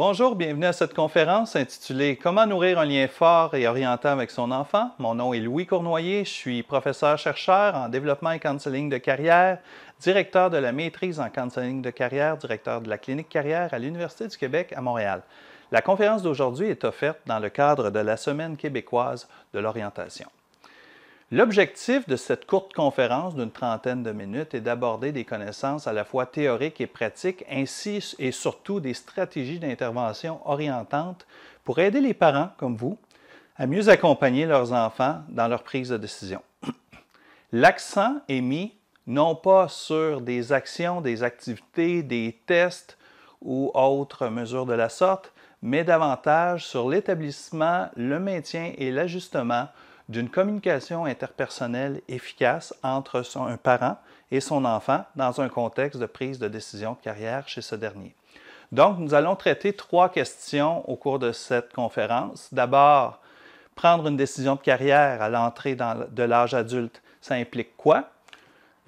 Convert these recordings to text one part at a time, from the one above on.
Bonjour, bienvenue à cette conférence intitulée Comment nourrir un lien fort et orientant avec son enfant. Mon nom est Louis Cournoyer, je suis professeur-chercheur en développement et counseling de carrière, directeur de la maîtrise en counseling de carrière, directeur de la clinique carrière à l'Université du Québec à Montréal. La conférence d'aujourd'hui est offerte dans le cadre de la Semaine québécoise de l'orientation. L'objectif de cette courte conférence d'une trentaine de minutes est d'aborder des connaissances à la fois théoriques et pratiques, ainsi et surtout des stratégies d'intervention orientantes pour aider les parents comme vous à mieux accompagner leurs enfants dans leur prise de décision. L'accent est mis non pas sur des actions, des activités, des tests ou autres mesures de la sorte, mais davantage sur l'établissement, le maintien et l'ajustement d'une communication interpersonnelle efficace entre un parent et son enfant dans un contexte de prise de décision de carrière chez ce dernier. Donc, nous allons traiter trois questions au cours de cette conférence. D'abord, prendre une décision de carrière à l'entrée de l'âge adulte, ça implique quoi?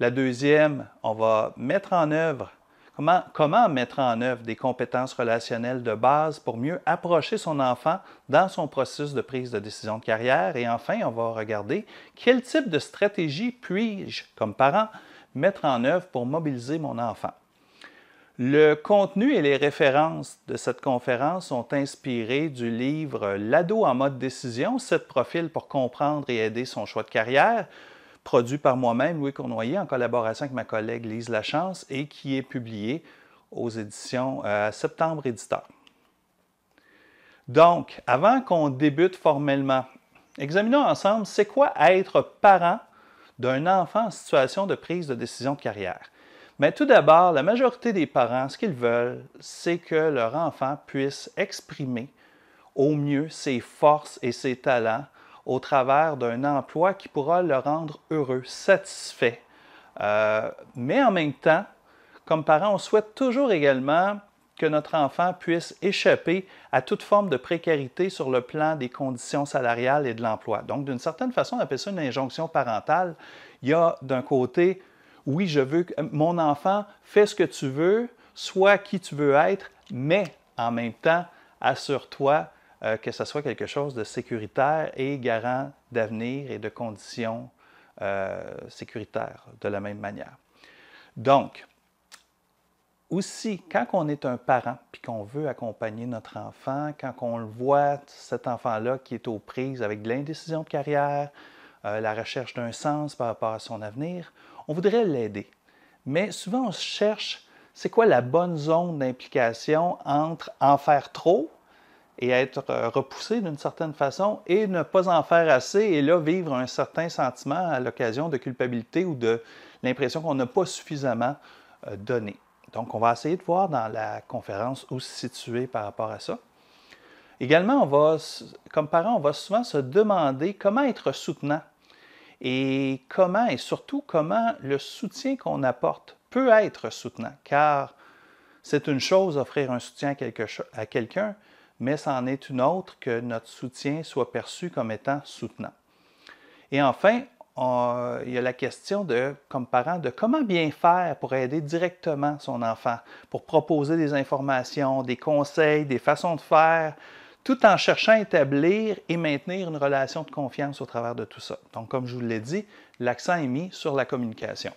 La deuxième, on va mettre en œuvre Comment, mettre en œuvre des compétences relationnelles de base pour mieux approcher son enfant dans son processus de prise de décision de carrière? Et enfin, on va regarder quel type de stratégie puis-je, comme parent, mettre en œuvre pour mobiliser mon enfant. Le contenu et les références de cette conférence sont inspirés du livre L'ado en mode décision, 7 profils pour comprendre et aider son choix de carrière produit par moi-même, Louis Cournoyer, en collaboration avec ma collègue Lise Lachance et qui est publié aux éditions euh, Septembre Éditeur. Donc, avant qu'on débute formellement, examinons ensemble c'est quoi être parent d'un enfant en situation de prise de décision carrière. Mais tout d'abord, la majorité des parents, ce qu'ils veulent, c'est que leur enfant puisse exprimer au mieux ses forces et ses talents au travers d'un emploi qui pourra le rendre heureux, satisfait. Euh, mais en même temps, comme parents, on souhaite toujours également que notre enfant puisse échapper à toute forme de précarité sur le plan des conditions salariales et de l'emploi. Donc, d'une certaine façon, on appelle ça une injonction parentale. Il y a d'un côté, oui, je veux que mon enfant fais ce que tu veux, sois qui tu veux être, mais en même temps, assure-toi euh, que ce soit quelque chose de sécuritaire et garant d'avenir et de conditions euh, sécuritaires de la même manière. Donc, aussi, quand on est un parent puis qu'on veut accompagner notre enfant, quand on le voit, cet enfant-là qui est aux prises avec de l'indécision de carrière, euh, la recherche d'un sens par rapport à son avenir, on voudrait l'aider. Mais souvent, on cherche c'est quoi la bonne zone d'implication entre en faire trop et être euh, repoussé d'une certaine façon et ne pas en faire assez et là vivre un certain sentiment à l'occasion de culpabilité ou de l'impression qu'on n'a pas suffisamment euh, donné. Donc on va essayer de voir dans la conférence où se situer par rapport à ça. Également, on va, comme parent, on va souvent se demander comment être soutenant et comment et surtout comment le soutien qu'on apporte peut être soutenant, car c'est une chose offrir un soutien à quelqu'un, mais c'en est une autre que notre soutien soit perçu comme étant soutenant. Et enfin, il y a la question de, comme parent, de comment bien faire pour aider directement son enfant, pour proposer des informations, des conseils, des façons de faire, tout en cherchant à établir et maintenir une relation de confiance au travers de tout ça. Donc, comme je vous l'ai dit, l'accent est mis sur la communication.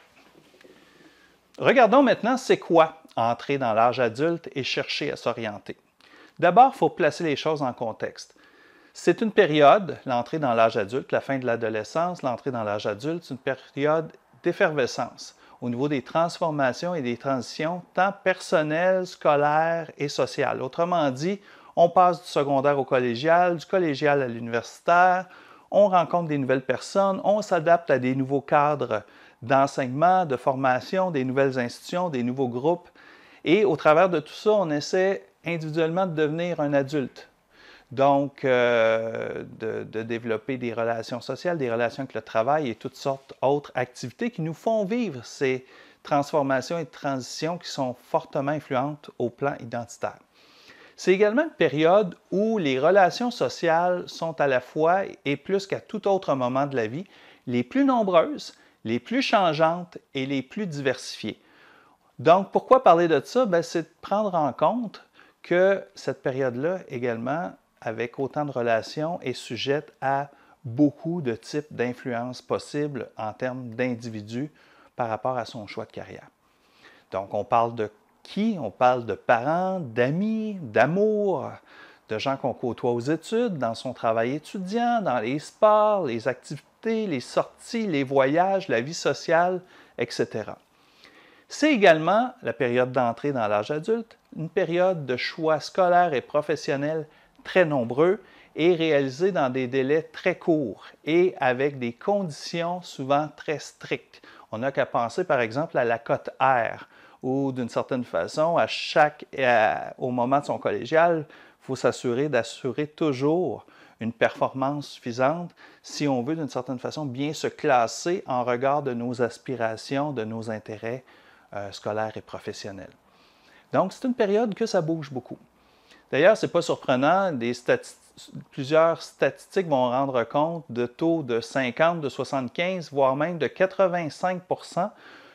Regardons maintenant c'est quoi entrer dans l'âge adulte et chercher à s'orienter. D'abord, il faut placer les choses en contexte. C'est une période, l'entrée dans l'âge adulte, la fin de l'adolescence, l'entrée dans l'âge adulte, une période d'effervescence au niveau des transformations et des transitions, tant personnelles, scolaires et sociales. Autrement dit, on passe du secondaire au collégial, du collégial à l'universitaire, on rencontre des nouvelles personnes, on s'adapte à des nouveaux cadres d'enseignement, de formation, des nouvelles institutions, des nouveaux groupes. Et au travers de tout ça, on essaie individuellement de devenir un adulte. Donc, euh, de, de, développer des relations sociales, des relations avec le travail et toutes sortes d'autres activités qui nous font vivre ces transformations et transitions qui sont fortement influentes au plan identitaire. C'est également une période où les relations sociales sont à la fois et plus qu'à tout autre moment de la vie les plus nombreuses, les plus changeantes et les plus diversifiées. Donc, pourquoi parler de ça? Ben, c'est de prendre en compte que cette période-là également, avec autant de relations, est sujette à beaucoup de types d'influences possibles en termes d'individus par rapport à son choix de carrière. Donc, on parle de qui On parle de parents, d'amis, d'amour, de gens qu'on côtoie aux études, dans son travail étudiant, dans les sports, les activités, les sorties, les voyages, la vie sociale, etc. C'est également la période d'entrée dans l'âge adulte, une période de choix scolaire et professionnel très nombreux et réalisée dans des délais très courts et avec des conditions souvent très strictes. On n'a qu'à penser par exemple à la cote R, où d'une certaine façon, à chaque, au moment de son collégial, il faut s'assurer d'assurer toujours une performance suffisante si on veut d'une certaine façon bien se classer en regard de nos aspirations, de nos intérêts, euh, scolaire et professionnel. Donc, c'est une période que ça bouge beaucoup. D'ailleurs, ce n'est pas surprenant, plusieurs statistiques vont rendre compte de taux de 50, de 75, voire même de 85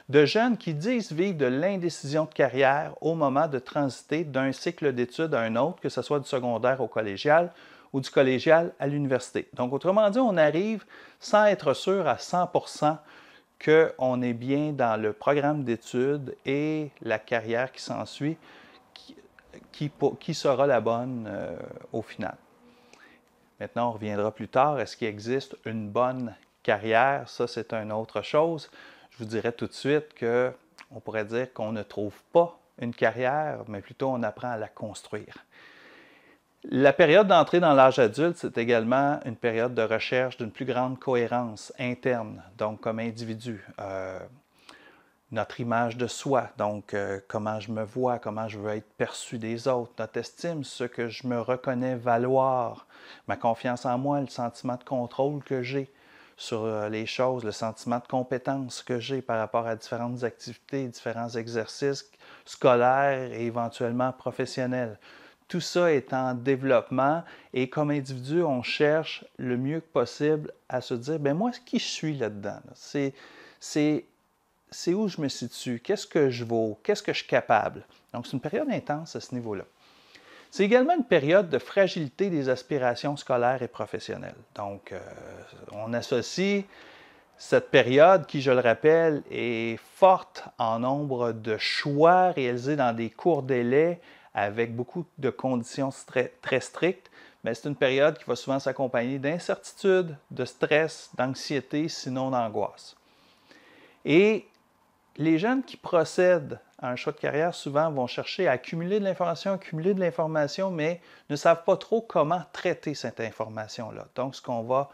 de jeunes qui disent vivre de l'indécision de carrière au moment de transiter d'un cycle d'études à un autre, que ce soit du secondaire au collégial ou du collégial à l'université. Donc, autrement dit, on arrive sans être sûr à 100 qu'on est bien dans le programme d'études et la carrière qui s'ensuit, qui, sera la bonne euh, au final. Maintenant, on reviendra plus tard. Est-ce qu'il existe une bonne carrière? Ça, c'est une autre chose. Je vous dirais tout de suite qu'on pourrait dire qu'on ne trouve pas une carrière, mais plutôt on apprend à la construire. La période d'entrée dans l'âge adulte, c'est également une période de recherche d'une plus grande cohérence interne, donc comme individu. Euh, notre image de soi, donc euh, comment je me vois, comment je veux être perçu des autres, notre estime, ce que je me reconnais valoir, ma confiance en moi, le sentiment de contrôle que j'ai sur euh, les choses, le sentiment de compétence que j'ai par rapport à différentes activités, différents exercices scolaires et éventuellement professionnels. Tout ça est en développement et comme individu, on cherche le mieux possible à se dire, ben moi, qui je suis là-dedans? C'est, où je me situe? Qu'est-ce que je vaux? Qu'est-ce que je suis capable? Donc, c'est une période intense à ce niveau-là. C'est également une période de fragilité des aspirations scolaires et professionnelles. Donc, euh, on associe cette période qui, je le rappelle, est forte en nombre de choix réalisés dans des courts délais avec beaucoup de conditions très, strictes, mais c'est une période qui va souvent s'accompagner d'incertitudes, de stress, d'anxiété, sinon d'angoisse. Et les jeunes qui procèdent à un choix de carrière souvent vont chercher à accumuler de l'information, accumuler de l'information, mais ne savent pas trop comment traiter cette information-là. Donc, ce qu'on va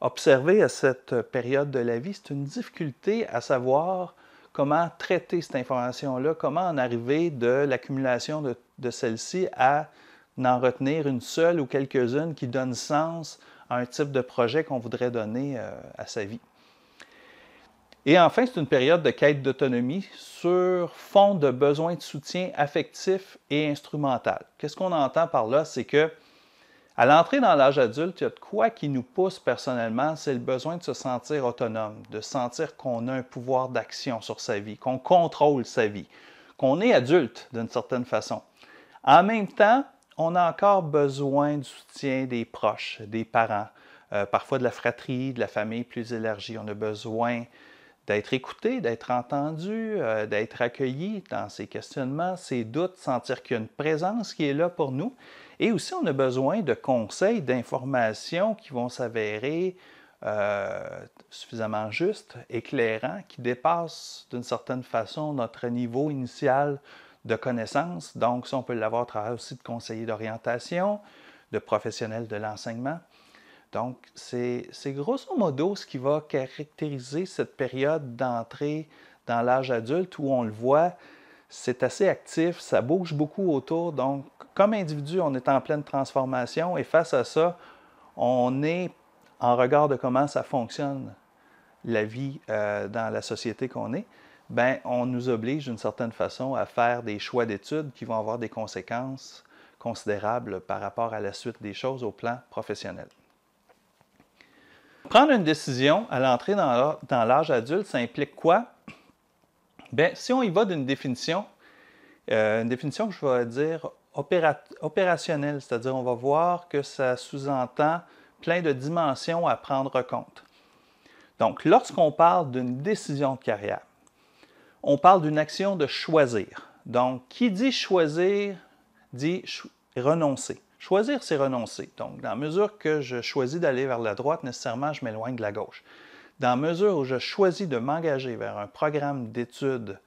observer à cette période de la vie, c'est une difficulté à savoir comment traiter cette information-là, comment en arriver de l'accumulation de, celle-ci à n'en retenir une seule ou quelques-unes qui donnent sens à un type de projet qu'on voudrait donner euh, à sa vie. Et enfin, c'est une période de quête d'autonomie sur fond de besoins de soutien affectif et instrumental. Qu'est-ce qu'on entend par là? C'est que à l'entrée dans l'âge adulte, il y a de quoi qui nous pousse personnellement, c'est le besoin de se sentir autonome, de sentir qu'on a un pouvoir d'action sur sa vie, qu'on contrôle sa vie, qu'on est adulte d'une certaine façon. En même temps, on a encore besoin du soutien des proches, des parents, euh, parfois de la fratrie, de la famille plus élargie. On a besoin d'être écouté, d'être entendu, euh, d'être accueilli dans ses questionnements, ses doutes, sentir qu'il y a une présence qui est là pour nous. Et aussi, on a besoin de conseils, d'informations qui vont s'avérer euh, suffisamment justes, éclairants, qui dépassent d'une certaine façon notre niveau initial de connaissances. Donc, ça, on peut l'avoir au travers aussi de conseillers d'orientation, de professionnels de l'enseignement. Donc, c'est grosso modo ce qui va caractériser cette période d'entrée dans l'âge adulte où on le voit, c'est assez actif, ça bouge beaucoup autour. Donc, comme individu, on est en pleine transformation et face à ça, on est en regard de comment ça fonctionne, la vie euh, dans la société qu'on est. Bien, on nous oblige d'une certaine façon à faire des choix d'études qui vont avoir des conséquences considérables par rapport à la suite des choses au plan professionnel. Prendre une décision à l'entrée dans l'âge adulte, ça implique quoi? Bien, si on y va d'une définition, euh, une définition que je vais dire opérationnelle, c'est-à-dire on va voir que ça sous-entend plein de dimensions à prendre en compte. Donc, lorsqu'on parle d'une décision de carrière, on parle d'une action de choisir. Donc, qui dit choisir dit renoncer. Choisir, c'est renoncer. Donc, dans la mesure que je choisis d'aller vers la droite, nécessairement, je m'éloigne de la gauche dans la mesure où je choisis de m'engager vers un programme d'études,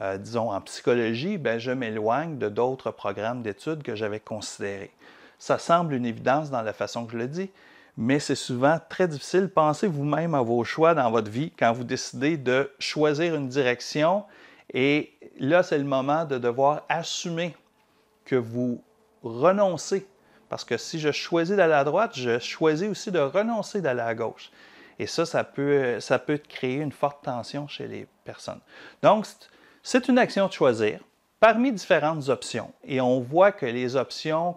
euh, disons en psychologie, ben, je m'éloigne de d'autres programmes d'études que j'avais considérés. Ça semble une évidence dans la façon que je le dis, mais c'est souvent très difficile. Pensez vous-même à vos choix dans votre vie quand vous décidez de choisir une direction. Et là, c'est le moment de devoir assumer que vous renoncez. Parce que si je choisis d'aller à droite, je choisis aussi de renoncer d'aller à gauche. Et ça, ça peut, ça peut créer une forte tension chez les personnes. Donc, c'est une action de choisir parmi différentes options. Et on voit que les options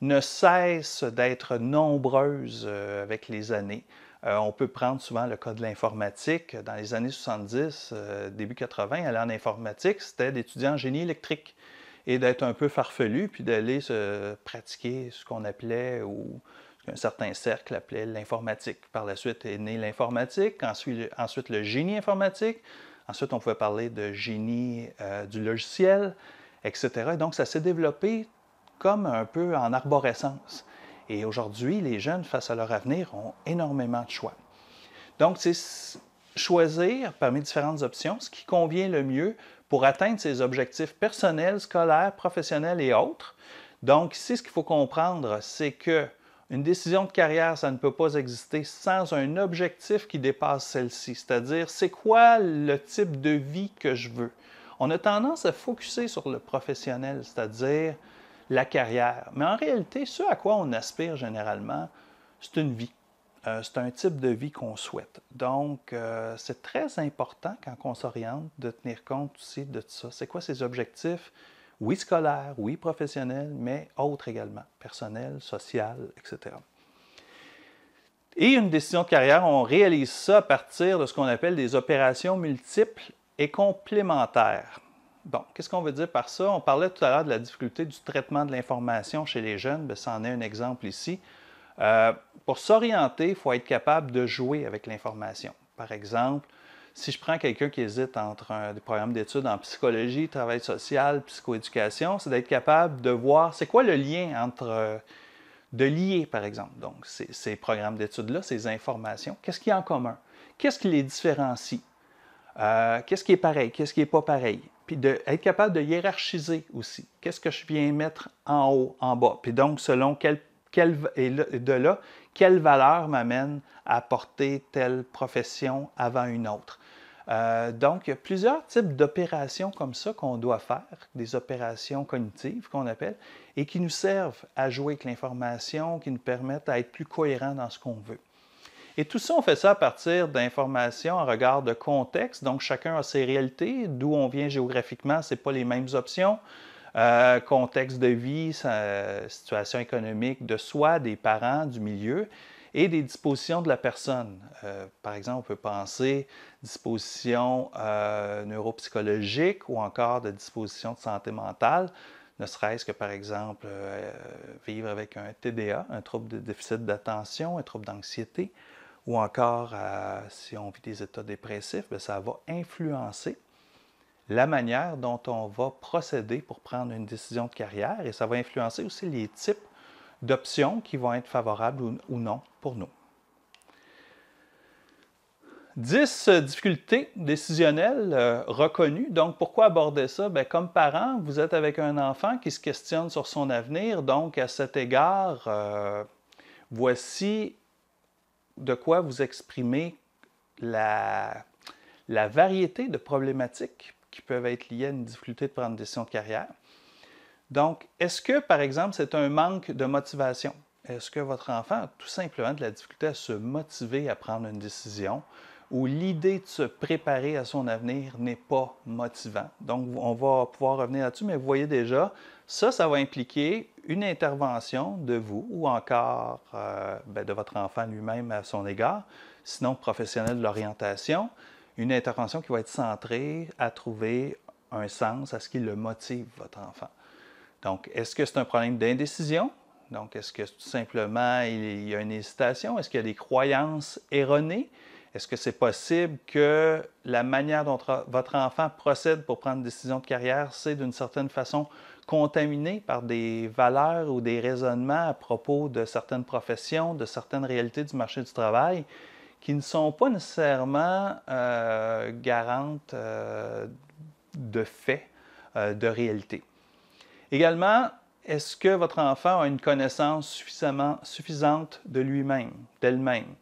ne cessent d'être nombreuses euh, avec les années. Euh, on peut prendre souvent le cas de l'informatique. Dans les années 70, euh, début 80, aller en informatique, c'était d'étudier en génie électrique et d'être un peu farfelu, puis d'aller se pratiquer ce qu'on appelait ou un certain cercle appelait l'informatique. Par la suite est né l'informatique, ensuite, ensuite, le génie informatique, ensuite on pouvait parler de génie euh, du logiciel, etc. donc ça s'est développé comme un peu en arborescence. Et aujourd'hui, les jeunes, face à leur avenir, ont énormément de choix. Donc, c'est choisir parmi différentes options ce qui convient le mieux pour atteindre ses objectifs personnels, scolaires, professionnels et autres. Donc, ici, ce qu'il faut comprendre, c'est que une décision de carrière, ça ne peut pas exister sans un objectif qui dépasse celle-ci, c'est-à-dire c'est quoi le type de vie que je veux. On a tendance à focuser sur le professionnel, c'est-à-dire la carrière. Mais en réalité, ce à quoi on aspire généralement, c'est une vie. Euh, c'est un type de vie qu'on souhaite. Donc, euh, c'est très important quand on s'oriente de tenir compte aussi de ça. C'est quoi ses objectifs? oui scolaire, oui professionnel, mais autres également, personnel, social, etc. Et une décision de carrière, on réalise ça à partir de ce qu'on appelle des opérations multiples et complémentaires. Bon, qu'est-ce qu'on veut dire par ça? On parlait tout à l'heure de la difficulté du traitement de l'information chez les jeunes, ben, c'en est un exemple ici. Euh, pour s'orienter, il faut être capable de jouer avec l'information. Par exemple, si je prends quelqu'un qui hésite entre des programmes d'études en psychologie, travail social, psychoéducation, c'est d'être capable de voir c'est quoi le lien entre euh, de lier, par exemple, donc ces, programmes d'études-là, ces informations, qu'est-ce qu'il y a en commun? Qu'est-ce qui les différencie? Euh, qu'est-ce qui est pareil? Qu'est-ce qui n'est pas pareil? Puis d'être capable de hiérarchiser aussi. Qu'est-ce que je viens mettre en haut, en bas? Puis donc, selon quelle et de là, quelle valeur m'amène à porter telle profession avant une autre. Euh, donc, il y a plusieurs types d'opérations comme ça qu'on doit faire, des opérations cognitives qu'on appelle, et qui nous servent à jouer avec l'information, qui nous permettent d'être plus cohérents dans ce qu'on veut. Et tout ça, on fait ça à partir d'informations en regard de contexte. Donc, chacun a ses réalités, d'où on vient géographiquement, ce n'est pas les mêmes options. Euh, contexte de vie, situation économique de soi, des parents, du milieu et des dispositions de la personne. Euh, par exemple, on peut penser dispositions euh, neuropsychologiques ou encore de dispositions de santé mentale, ne serait-ce que par exemple euh, vivre avec un TDA, un trouble de déficit d'attention, un trouble d'anxiété, ou encore si on vit des états dépressifs, ben, ça va influencer la manière dont on va procéder pour prendre une décision de carrière et ça va influencer aussi les types d'options qui vont être favorables ou non pour nous. 10 euh, difficultés décisionnelles euh, reconnues. Donc, pourquoi aborder ça? Ben, comme parent, vous êtes avec un enfant qui se questionne sur son avenir. Donc, à cet égard, euh, voici de quoi vous exprimer la, la variété de problématiques qui peuvent être liées à une difficulté de prendre une décision de carrière. Donc, est-ce que, par exemple, c'est un manque de motivation? Est-ce que votre enfant a tout simplement de la difficulté à se motiver à prendre une décision ou l'idée de se préparer à son avenir n'est pas motivant? Donc, on va pouvoir revenir là-dessus, mais vous voyez déjà, ça, ça va impliquer une intervention de vous ou encore euh, ben, de votre enfant lui-même à son égard, sinon professionnel de l'orientation, une intervention qui va être centrée à trouver un sens à ce qui le motive, votre enfant. Donc, est-ce que c'est un problème d'indécision? Donc, est-ce que tout simplement il y a une hésitation? Est-ce qu'il y a des croyances erronées? Est-ce que c'est possible que la manière dont votre enfant procède pour prendre une décision de carrière, c'est d'une certaine façon contaminée par des valeurs ou des raisonnements à propos de certaines professions, de certaines réalités du marché du travail qui ne sont pas nécessairement euh, garantes euh, de faits, euh, de réalité. Également, est-ce que votre enfant a une connaissance suffisamment, suffisante de lui-même, d'elle-même?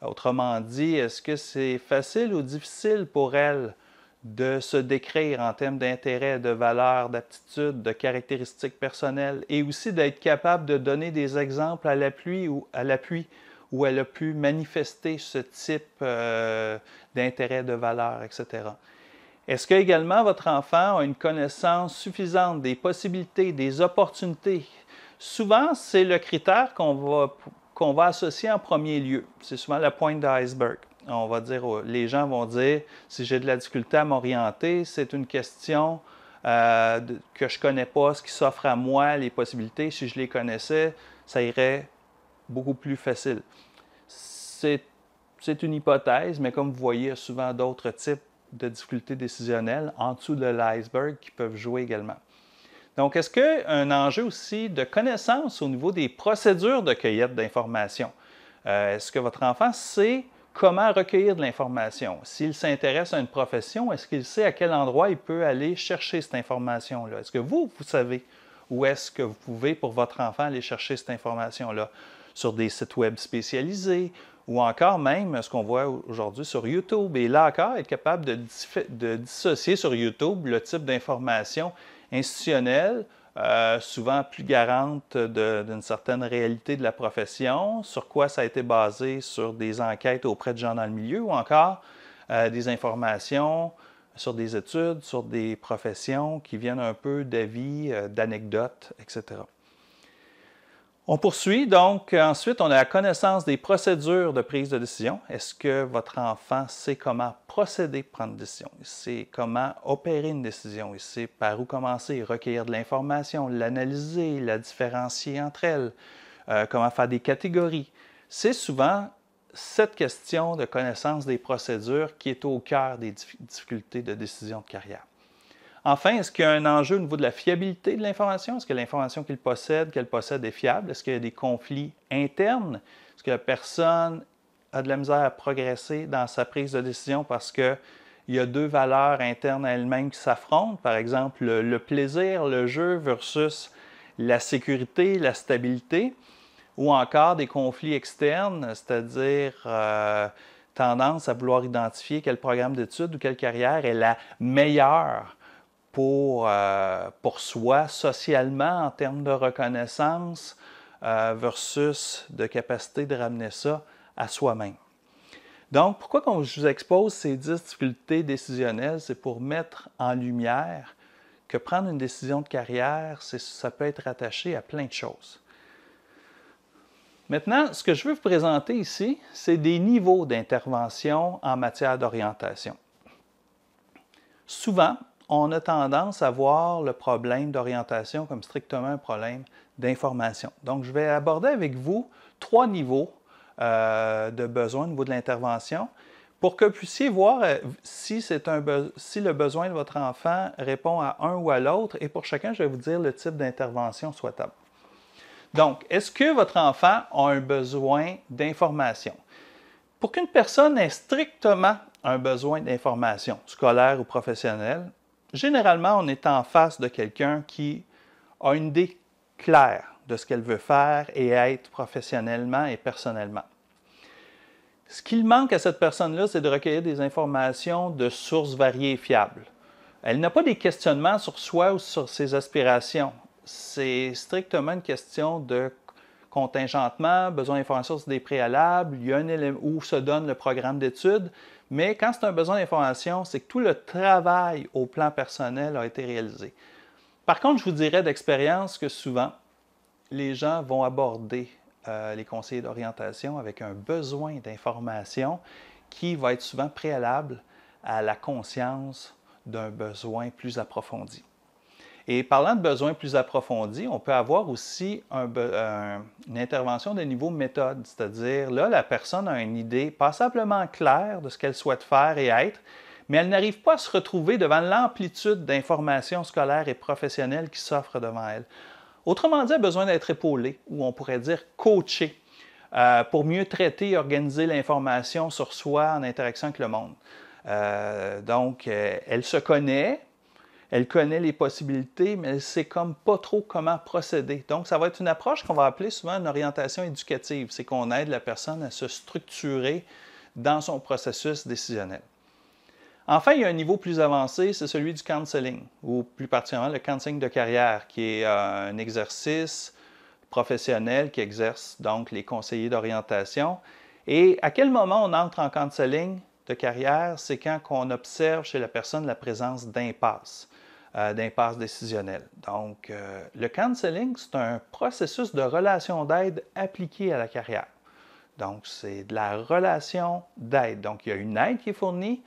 Autrement dit, est-ce que c'est facile ou difficile pour elle de se décrire en termes d'intérêt, de valeurs, d'aptitudes, de caractéristiques personnelles et aussi d'être capable de donner des exemples à l'appui ou à l'appui où elle a pu manifester ce type euh, d'intérêt, de valeur, etc. Est-ce que également votre enfant a une connaissance suffisante des possibilités, des opportunités? Souvent, c'est le critère qu'on va, qu'on va associer en premier lieu. C'est souvent la pointe d'iceberg. On va dire, euh, les gens vont dire, si j'ai de la difficulté à m'orienter, c'est une question euh, que je ne connais pas, ce qui s'offre à moi, les possibilités. Si je les connaissais, ça irait beaucoup plus facile. C'est une hypothèse, mais comme vous voyez, il y a souvent d'autres types de difficultés décisionnelles en dessous de l'iceberg qui peuvent jouer également. Donc, est-ce un enjeu aussi de connaissance au niveau des procédures de cueillette d'informations? Euh, est-ce que votre enfant sait comment recueillir de l'information? S'il s'intéresse à une profession, est-ce qu'il sait à quel endroit il peut aller chercher cette information-là? Est-ce que vous, vous savez où est-ce que vous pouvez, pour votre enfant, aller chercher cette information-là? Sur des sites web spécialisés, ou encore même ce qu'on voit aujourd'hui sur YouTube. Et là encore, être capable de, dissocier sur YouTube le type d'information institutionnelle, euh, souvent plus garante d'une certaine réalité de la profession, sur quoi ça a été basé sur des enquêtes auprès de gens dans le milieu, ou encore euh, des informations sur des études, sur des professions qui viennent un peu d'avis, euh, d'anecdotes, etc. On poursuit donc ensuite, on a la connaissance des procédures de prise de décision. Est-ce que votre enfant sait comment procéder pour prendre une décision? Il sait comment opérer une décision? Il sait par où commencer, recueillir de l'information, l'analyser, la différencier entre elles, euh, comment faire des catégories. C'est souvent cette question de connaissance des procédures qui est au cœur des difficultés de décision de carrière. Enfin, est-ce qu'il y a un enjeu au niveau de la fiabilité de l'information? Est-ce que l'information qu'il possède, qu'elle possède est fiable? Est-ce qu'il y a des conflits internes? Est-ce que la personne a de la misère à progresser dans sa prise de décision parce qu'il y a deux valeurs internes à elle-même qui s'affrontent? Par exemple, le, plaisir, le jeu versus la sécurité, la stabilité, ou encore des conflits externes, c'est-à-dire euh, tendance à vouloir identifier quel programme d'études ou quelle carrière est la meilleure pour, euh, pour soi socialement en termes de reconnaissance euh, versus de capacité de ramener ça à soi-même. Donc, pourquoi quand je vous expose ces 10 difficultés décisionnelles, c'est pour mettre en lumière que prendre une décision de carrière, ça peut être attaché à plein de choses. Maintenant, ce que je veux vous présenter ici, c'est des niveaux d'intervention en matière d'orientation. Souvent, on a tendance à voir le problème d'orientation comme strictement un problème d'information. Donc, je vais aborder avec vous trois niveaux euh, de besoin au niveau de l'intervention pour que vous puissiez voir euh, si, un si, le besoin de votre enfant répond à un ou à l'autre. Et pour chacun, je vais vous dire le type d'intervention souhaitable. Donc, est-ce que votre enfant a un besoin d'information? Pour qu'une personne ait strictement un besoin d'information, scolaire ou professionnelle, Généralement, on est en face de quelqu'un qui a une idée claire de ce qu'elle veut faire et être professionnellement et personnellement. Ce qu'il manque à cette personne-là, c'est de recueillir des informations de sources variées et fiables. Elle n'a pas des questionnements sur soi ou sur ses aspirations. C'est strictement une question de contingentement, besoin d'informations sur des préalables, il y a un où se donne le programme d'études. Mais quand c'est un besoin d'information, c'est que tout le travail au plan personnel a été réalisé. Par contre, je vous dirais d'expérience que souvent, les gens vont aborder euh, les conseillers d'orientation avec un besoin d'information qui va être souvent préalable à la conscience d'un besoin plus approfondi. Et parlant de besoins plus approfondis, on peut avoir aussi un, euh, une intervention de niveau méthode, c'est-à-dire là, la personne a une idée passablement claire de ce qu'elle souhaite faire et être, mais elle n'arrive pas à se retrouver devant l'amplitude d'informations scolaires et professionnelles qui s'offrent devant elle. Autrement dit, elle a besoin d'être épaulée, ou on pourrait dire coachée, euh, pour mieux traiter et organiser l'information sur soi en interaction avec le monde. Euh, donc, elle se connaît, elle connaît les possibilités, mais elle sait comme pas trop comment procéder. Donc, ça va être une approche qu'on va appeler souvent une orientation éducative. C'est qu'on aide la personne à se structurer dans son processus décisionnel. Enfin, il y a un niveau plus avancé, c'est celui du counseling, ou plus particulièrement le counseling de carrière, qui est euh, un exercice professionnel qui exerce donc les conseillers d'orientation. Et à quel moment on entre en counseling de carrière, c'est quand on observe chez la personne la présence d'impasse. Euh, d'impasse décisionnelle. Donc, euh, le counseling, c'est un processus de relation d'aide appliqué à la carrière. Donc, c'est de la relation d'aide. Donc, il y a une aide qui est fournie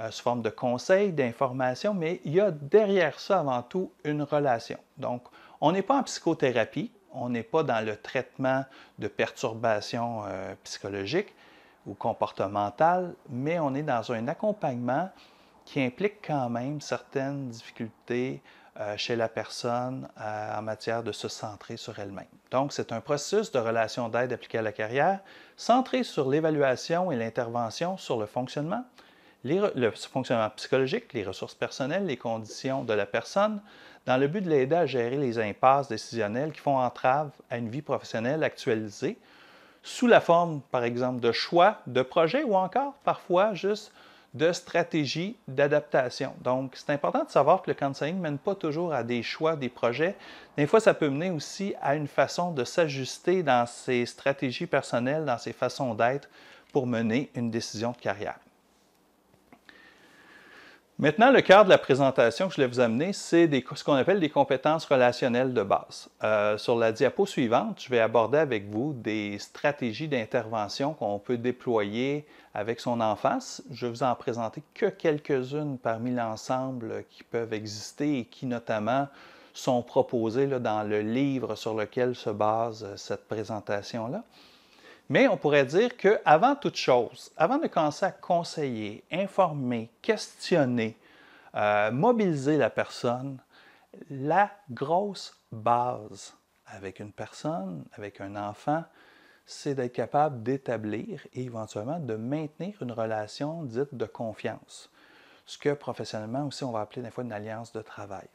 euh, sous forme de conseils, d'informations, mais il y a derrière ça avant tout une relation. Donc, on n'est pas en psychothérapie, on n'est pas dans le traitement de perturbations psychologiques ou comportementales, mais on est dans un accompagnement qui implique quand même certaines difficultés euh, chez la personne euh, en matière de se centrer sur elle-même. Donc, c'est un processus de relation d'aide appliquée à la carrière centré sur l'évaluation et l'intervention sur le fonctionnement, le fonctionnement psychologique, les ressources personnelles, les conditions de la personne, dans le but de l'aider à gérer les impasses décisionnelles qui font entrave à une vie professionnelle actualisée, sous la forme, par exemple, de choix, de projets ou encore parfois juste de stratégie d'adaptation. Donc, c'est important de savoir que le counseling ne mène pas toujours à des choix, des projets. Des fois, ça peut mener aussi à une façon de s'ajuster dans ses stratégies personnelles, dans ses façons d'être pour mener une décision de carrière. Maintenant, le cœur de la présentation que je vais vous amener, c'est ce qu'on appelle des compétences relationnelles de base. Euh, sur la diapo suivante, je vais aborder avec vous des stratégies d'intervention qu'on peut déployer avec son enfance. Je vais vous en présenter que quelques-unes parmi l'ensemble qui peuvent exister et qui notamment sont proposées dans le livre sur lequel se base euh, cette présentation-là. Mais on pourrait dire que avant toute chose, avant de commencer à conseiller, informer, questionner, euh, mobiliser la personne, la grosse base avec une personne, avec un enfant, c'est d'être capable d'établir et éventuellement de maintenir une relation dite de confiance, ce que professionnellement aussi on va appeler des fois une alliance de travail.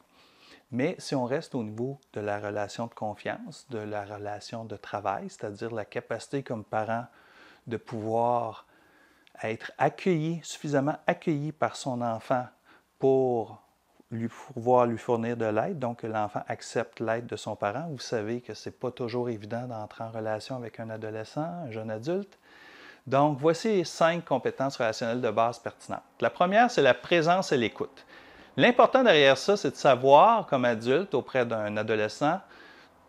Mais si on reste au niveau de la relation de confiance, de la relation de travail, c'est-à-dire la capacité comme parent de pouvoir être accueilli, suffisamment accueilli par son enfant pour lui pouvoir lui fournir de l'aide, donc que l'enfant accepte l'aide de son parent. Vous savez que ce n'est pas toujours évident d'entrer en relation avec un adolescent, un jeune adulte. Donc, voici cinq compétences relationnelles de base pertinentes. La première, c'est la présence et l'écoute. L'important derrière ça, c'est de savoir, comme adulte, auprès d'un adolescent,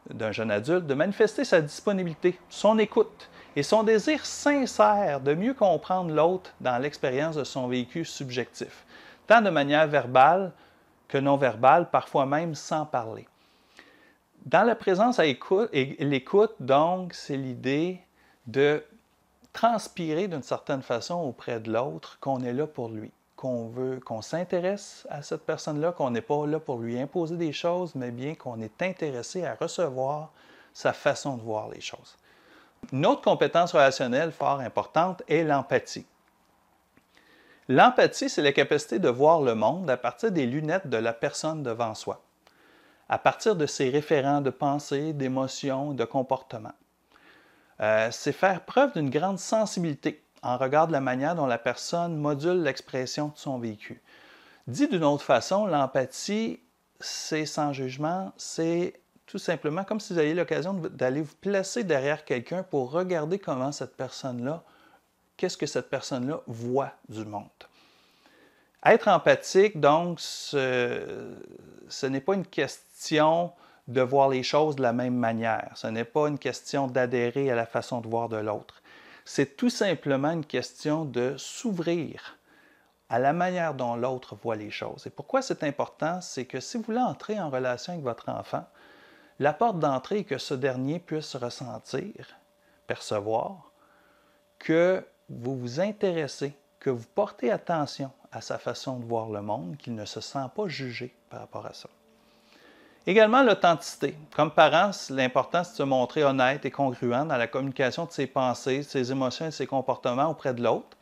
d'un jeune adulte, de manifester sa disponibilité, son écoute et son désir sincère de mieux comprendre l'autre dans l'expérience de son vécu subjectif, tant de manière verbale que non verbale, parfois même sans parler. Dans la présence à écoute, et l'écoute, donc, c'est l'idée de transpirer d'une certaine façon auprès de l'autre, qu'on est là pour lui qu'on veut, qu'on s'intéresse à cette personne-là, qu'on n'est pas là pour lui imposer des choses, mais bien qu'on est intéressé à recevoir sa façon de voir les choses. Une autre compétence relationnelle fort importante est l'empathie. L'empathie, c'est la capacité de voir le monde à partir des lunettes de la personne devant soi, à partir de ses référents de pensée, d'émotion, de comportement. Euh, c'est faire preuve d'une grande sensibilité en regard la manière dont la personne module l'expression de son vécu. Dit d'une autre façon, l'empathie, c'est sans jugement, c'est tout simplement comme si vous aviez l'occasion d'aller vous placer derrière quelqu'un pour regarder comment cette personne-là, qu'est-ce que cette personne-là voit du monde. Être empathique, donc, ce, ce n'est pas une question de voir les choses de la même manière. Ce n'est pas une question d'adhérer à la façon de voir de l'autre. C'est tout simplement une question de s'ouvrir à la manière dont l'autre voit les choses. Et pourquoi c'est important, c'est que si vous voulez entrer en relation avec votre enfant, la porte d'entrée est que ce dernier puisse ressentir, percevoir, que vous vous intéressez, que vous portez attention à sa façon de voir le monde, qu'il ne se sent pas jugé par rapport à ça. Également l'authenticité. Comme parent, l'important, c'est de se montrer honnête et congruent dans la communication de ses pensées, ses émotions et ses comportements auprès de l'autre.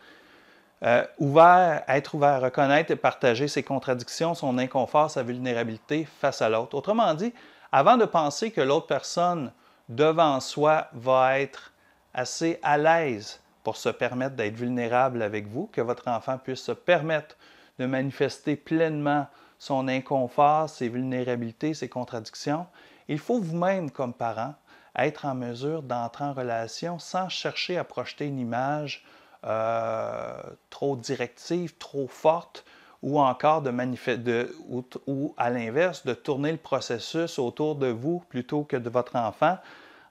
Euh, ouvert, être ouvert à reconnaître et partager ses contradictions, son inconfort, sa vulnérabilité face à l'autre. Autrement dit, avant de penser que l'autre personne devant soi va être assez à l'aise pour se permettre d'être vulnérable avec vous, que votre enfant puisse se permettre de manifester pleinement son inconfort, ses vulnérabilités, ses contradictions, il faut vous-même, comme parent, être en mesure d'entrer en relation sans chercher à projeter une image euh, trop directive, trop forte, ou encore de, de ou, ou à l'inverse, de tourner le processus autour de vous plutôt que de votre enfant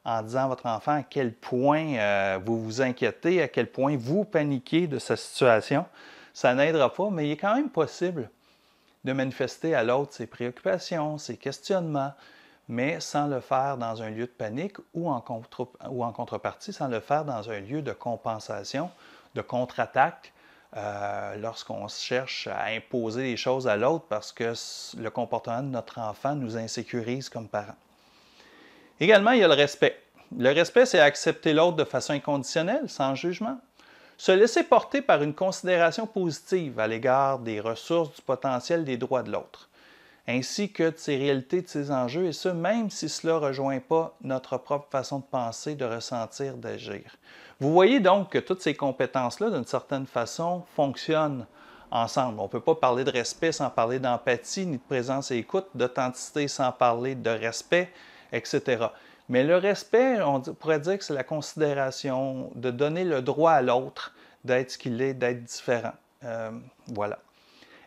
en disant à votre enfant à quel point euh, vous vous inquiétez, à quel point vous paniquez de sa situation. Ça n'aidera pas, mais il est quand même possible de manifester à l'autre ses préoccupations, ses questionnements, mais sans le faire dans un lieu de panique ou en, ou en contrepartie, sans le faire dans un lieu de compensation, de contre-attaque, euh, lorsqu'on cherche à imposer les choses à l'autre parce que le comportement de notre enfant nous insécurise comme parents. Également, il y a le respect. Le respect, c'est accepter l'autre de façon inconditionnelle, sans jugement, se laisser porter par une considération positive à l'égard des ressources, du potentiel, des droits de l'autre, ainsi que de ses réalités, de ses enjeux, et ce, même si cela ne rejoint pas notre propre façon de penser, de ressentir, d'agir. Vous voyez donc que toutes ces compétences-là, d'une certaine façon, fonctionnent ensemble. On ne peut pas parler de respect sans parler d'empathie, ni de présence et écoute, d'authenticité sans parler de respect, etc. Mais le respect, on pourrait dire que c'est la considération de donner le droit à l'autre d'être ce qu'il est, d'être différent. Euh, voilà.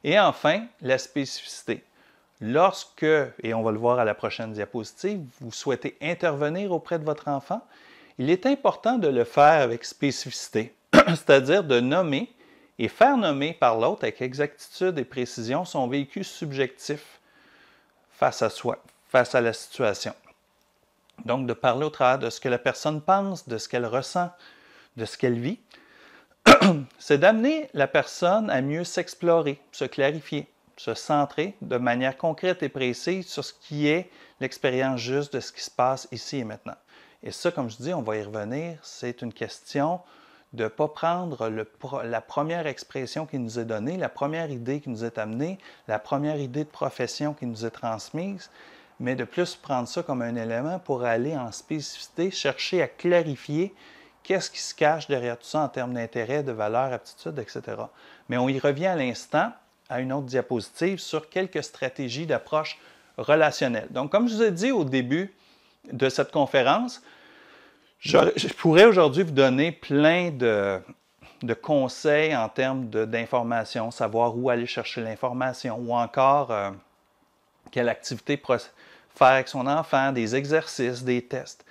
Et enfin, la spécificité. Lorsque, et on va le voir à la prochaine diapositive, vous souhaitez intervenir auprès de votre enfant, il est important de le faire avec spécificité, c'est-à-dire de nommer et faire nommer par l'autre avec exactitude et précision son vécu subjectif face à soi, face à la situation. Donc, de parler au travers de ce que la personne pense, de ce qu'elle ressent, de ce qu'elle vit, c'est d'amener la personne à mieux s'explorer, se clarifier, se centrer de manière concrète et précise sur ce qui est l'expérience juste de ce qui se passe ici et maintenant. Et ça, comme je dis, on va y revenir, c'est une question de ne pas prendre la première expression qui nous est donnée, la première idée qui nous est amenée, la première idée de profession qui nous est transmise mais de plus prendre ça comme un élément pour aller en spécificité, chercher à clarifier qu'est-ce qui se cache derrière tout ça en termes d'intérêt, de valeur, aptitude, etc. Mais on y revient à l'instant, à une autre diapositive, sur quelques stratégies d'approche relationnelle. Donc, comme je vous ai dit au début de cette conférence, je, pourrais aujourd'hui vous donner plein de, conseils en termes d'information, savoir où aller chercher l'information ou encore euh, quelle activité faire avec son enfant, des exercices, des tests.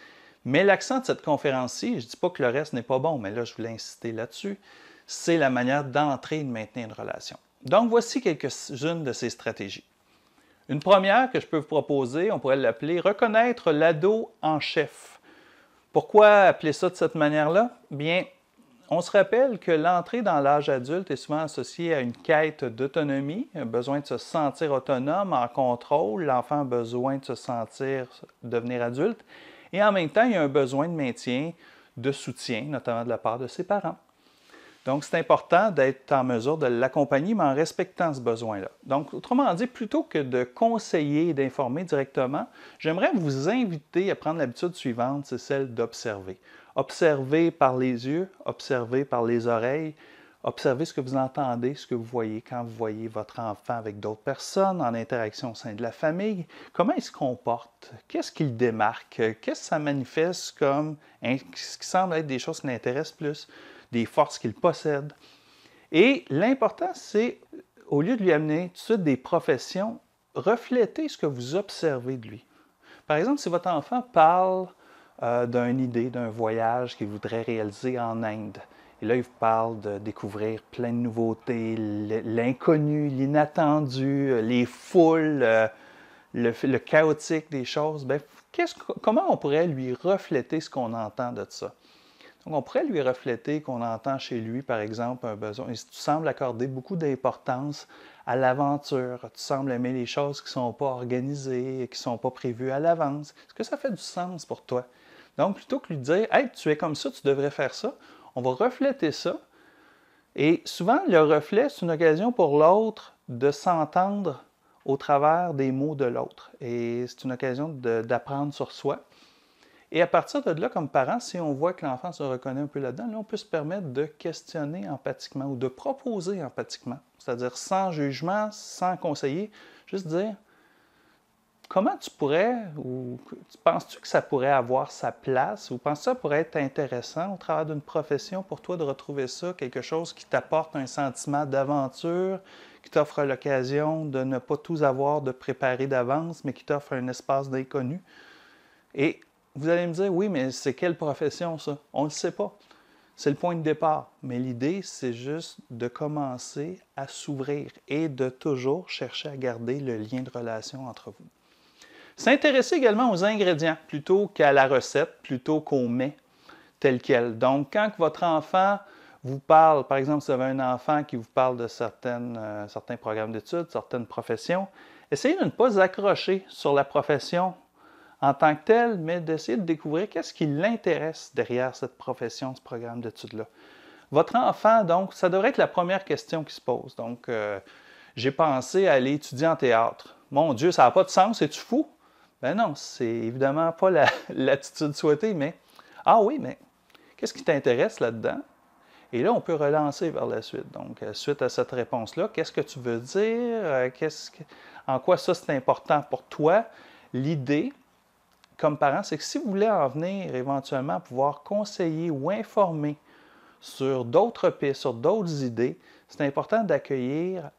Mais l'accent de cette conférence-ci, je ne dis pas que le reste n'est pas bon, mais là, je voulais insister là-dessus, c'est la manière d'entrer et de maintenir une relation. Donc, voici quelques-unes de ces stratégies. Une première que je peux vous proposer, on pourrait l'appeler reconnaître l'ado en chef. Pourquoi appeler ça de cette manière-là? Bien, on se rappelle que l'entrée dans l'âge adulte est souvent associée à une quête d'autonomie, un besoin de se sentir autonome, en contrôle. L'enfant a besoin de se sentir devenir adulte. Et en même temps, il y a un besoin de maintien, de soutien, notamment de la part de ses parents. Donc, c'est important d'être en mesure de l'accompagner, mais en respectant ce besoin-là. Donc, autrement dit, plutôt que de conseiller et d'informer directement, j'aimerais vous inviter à prendre l'habitude suivante, c'est celle d'observer. Observez par les yeux, observez par les oreilles, observez ce que vous entendez, ce que vous voyez quand vous voyez votre enfant avec d'autres personnes, en interaction au sein de la famille. Comment il se comporte? Qu'est-ce qu'il démarque? Qu'est-ce que ça manifeste comme ce qui semble être des choses qui l'intéressent plus, des forces qu'il possède? Et l'important, c'est, au lieu de lui amener tout de suite des professions, refléter ce que vous observez de lui. Par exemple, si votre enfant parle euh, d'une idée, d'un voyage qu'il voudrait réaliser en Inde. Et là, il vous parle de découvrir plein de nouveautés, l'inconnu, l'inattendu, euh, les foules, euh, le, chaotique des choses. Ben, comment on pourrait lui refléter ce qu'on entend de ça? Donc, on pourrait lui refléter qu'on entend chez lui, par exemple, un besoin. Tu sembles accorder beaucoup d'importance à l'aventure. Tu sembles aimer les choses qui ne sont pas organisées, qui ne sont pas prévues à l'avance. Est-ce que ça fait du sens pour toi? Donc, plutôt que lui dire Hey, tu es comme ça, tu devrais faire ça, on va refléter ça. Et souvent, le reflet, c'est une occasion pour l'autre de s'entendre au travers des mots de l'autre. Et c'est une occasion d'apprendre sur soi. Et à partir de là, comme parent, si on voit que l'enfant se reconnaît un peu là-dedans, on peut se permettre de questionner empathiquement ou de proposer empathiquement, c'est-à-dire sans jugement, sans conseiller, juste dire comment tu pourrais, ou penses-tu que ça pourrait avoir sa place, ou penses-tu que ça pourrait être intéressant au travers d'une profession pour toi de retrouver ça, quelque chose qui t'apporte un sentiment d'aventure, qui t'offre l'occasion de ne pas tout avoir de préparé d'avance, mais qui t'offre un espace d'inconnu? Et vous allez me dire, oui, mais c'est quelle profession ça? On ne le sait pas. C'est le point de départ. Mais l'idée, c'est juste de commencer à s'ouvrir et de toujours chercher à garder le lien de relation entre vous. S'intéresser également aux ingrédients plutôt qu'à la recette, plutôt qu'au mets tel quel. Donc, quand votre enfant vous parle, par exemple, si vous avez un enfant qui vous parle de certaines, euh, certains programmes d'études, certaines professions, essayez de ne pas accrocher sur la profession en tant que telle, mais d'essayer de découvrir qu'est-ce qui l'intéresse derrière cette profession, ce programme d'études-là. Votre enfant, donc, ça devrait être la première question qui se pose. Donc, euh, j'ai pensé à aller étudier en théâtre. Mon Dieu, ça n'a pas de sens, es tu fou? Ben non, c'est évidemment pas l'attitude souhaitée, mais ah oui, mais qu'est-ce qui t'intéresse là-dedans? Et là, on peut relancer vers la suite. Donc, euh, suite à cette réponse-là, qu'est-ce que tu veux dire? Euh, qu'est-ce que, en quoi ça, c'est important pour toi? L'idée, comme parent, c'est que si vous voulez en venir éventuellement pouvoir conseiller ou informer sur d'autres pistes, sur d'autres idées, c'est important d'accueillir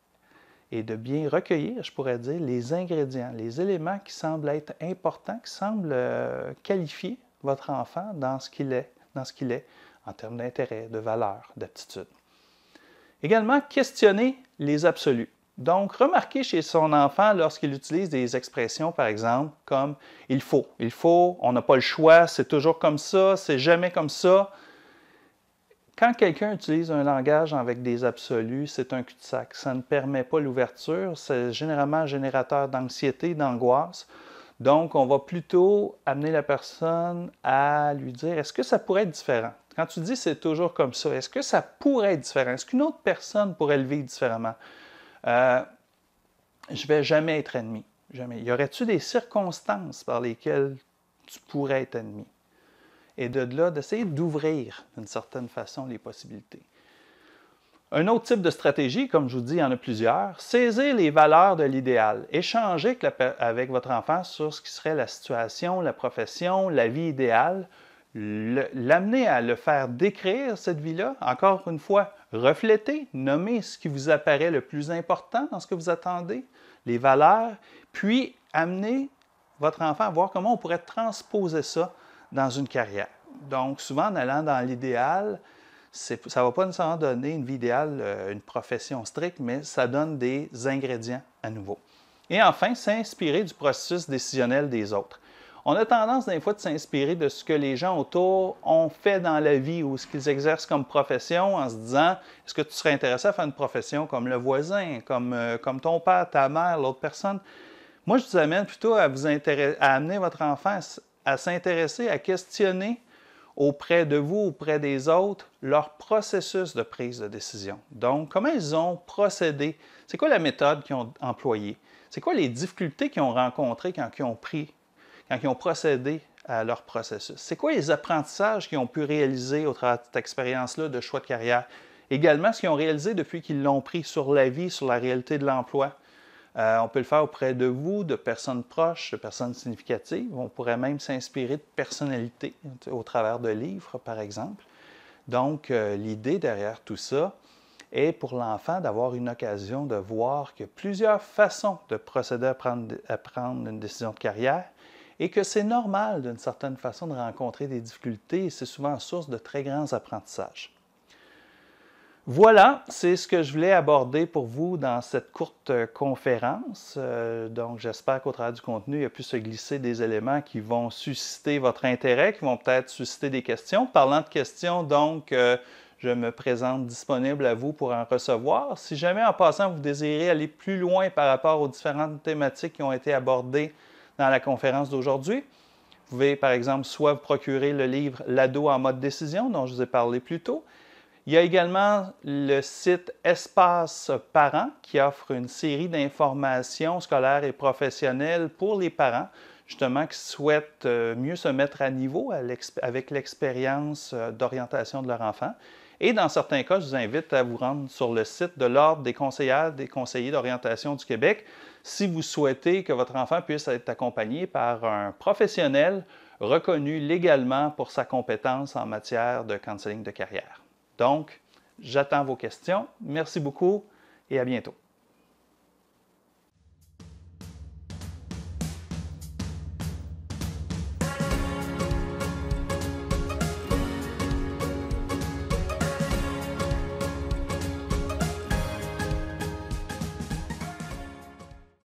et de bien recueillir, je pourrais dire, les ingrédients, les éléments qui semblent être importants, qui semblent euh, qualifier votre enfant dans ce qu'il est, dans ce qu'il est en termes d'intérêt, de valeur, d'aptitude. Également, questionner les absolus. Donc, remarquez chez son enfant lorsqu'il utilise des expressions, par exemple, comme il faut, il faut, on n'a pas le choix, c'est toujours comme ça, c'est jamais comme ça. Quand quelqu'un utilise un langage avec des absolus, c'est un cul-de-sac. Ça ne permet pas l'ouverture. C'est généralement un générateur d'anxiété, d'angoisse. Donc, on va plutôt amener la personne à lui dire est-ce que ça pourrait être différent Quand tu dis c'est toujours comme ça, est-ce que ça pourrait être différent Est-ce qu'une autre personne pourrait le vivre différemment euh, Je vais jamais être ennemi. Jamais. Y aurait tu des circonstances par lesquelles tu pourrais être ennemi et de là, d'essayer d'ouvrir d'une certaine façon les possibilités. Un autre type de stratégie, comme je vous dis, il y en a plusieurs, saisir les valeurs de l'idéal, échanger avec votre enfant sur ce qui serait la situation, la profession, la vie idéale, l'amener à le faire décrire, cette vie-là, encore une fois, refléter, nommer ce qui vous apparaît le plus important dans ce que vous attendez, les valeurs, puis amener votre enfant à voir comment on pourrait transposer ça dans une carrière. Donc, souvent, en allant dans l'idéal, ça ne va pas nécessairement donner une vie idéale, euh, une profession stricte, mais ça donne des ingrédients à nouveau. Et enfin, s'inspirer du processus décisionnel des autres. On a tendance, des fois, de s'inspirer de ce que les gens autour ont fait dans la vie ou ce qu'ils exercent comme profession en se disant est-ce que tu serais intéressé à faire une profession comme le voisin, comme, euh, ton père, ta mère, l'autre personne Moi, je vous amène plutôt à vous intéresser, à amener votre enfant à s'intéresser, à questionner auprès de vous, auprès des autres, leur processus de prise de décision. Donc, comment ils ont procédé? C'est quoi la méthode qu'ils ont employée? C'est quoi les difficultés qu'ils ont rencontrées quand ils ont pris, quand ont procédé à leur processus? C'est quoi les apprentissages qu'ils ont pu réaliser au travers de cette expérience-là de choix de carrière? Également, ce qu'ils ont réalisé depuis qu'ils l'ont pris sur la vie, sur la réalité de l'emploi, euh, on peut le faire auprès de vous, de personnes proches, de personnes significatives. On pourrait même s'inspirer de personnalités hein, au travers de livres, par exemple. Donc, euh, l'idée derrière tout ça est pour l'enfant d'avoir une occasion de voir que plusieurs façons de procéder à prendre, à prendre une décision de carrière et que c'est normal d'une certaine façon de rencontrer des difficultés et c'est souvent source de très grands apprentissages. Voilà, c'est ce que je voulais aborder pour vous dans cette courte euh, conférence. Euh, donc, j'espère qu'au travers du contenu, il y a pu se glisser des éléments qui vont susciter votre intérêt, qui vont peut-être susciter des questions. Parlant de questions, donc, euh, je me présente disponible à vous pour en recevoir. Si jamais en passant, vous désirez aller plus loin par rapport aux différentes thématiques qui ont été abordées dans la conférence d'aujourd'hui, vous pouvez par exemple soit vous procurer le livre L'ado en mode décision dont je vous ai parlé plus tôt, il y a également le site Espace Parents qui offre une série d'informations scolaires et professionnelles pour les parents, justement, qui souhaitent euh, mieux se mettre à niveau avec l'expérience euh, d'orientation de leur enfant. Et dans certains cas, je vous invite à vous rendre sur le site de l'Ordre des conseillères des conseillers d'orientation du Québec si vous souhaitez que votre enfant puisse être accompagné par un professionnel reconnu légalement pour sa compétence en matière de counseling de carrière. Donc, j'attends vos questions. Merci beaucoup et à bientôt.